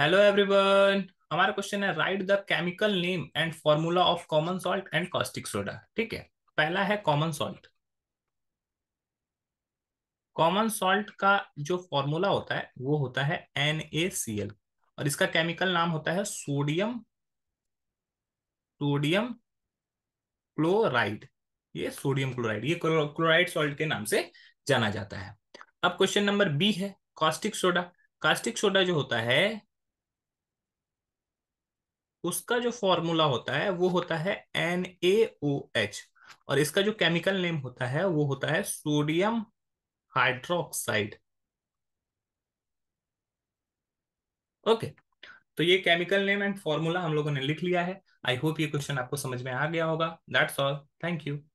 hello everyone हमारा question है write the chemical name and formula of common salt and caustic soda ठीक है पहला है कॉमन सॉल्ट कॉमन सॉल्ट का जो फॉर्मूला होता है वो होता है एन और इसका केमिकल नाम होता है सोडियम सोडियम क्लोराइड ये सोडियम क्लोराइड ये क्लोराइड सॉल्ट के नाम से जाना जाता है अब क्वेश्चन नंबर बी है कॉस्टिक सोडा कास्टिक सोडा जो होता है उसका जो फॉर्मूला होता है वो होता है एन ए ओ एच और इसका जो केमिकल नेम होता है वो होता है सोडियम हाइड्रोक्साइड ओके तो ये केमिकल नेम एंड फॉर्मूला हम लोगों ने लिख लिया है आई होप ये क्वेश्चन आपको समझ में आ गया होगा दैट्स ऑल थैंक यू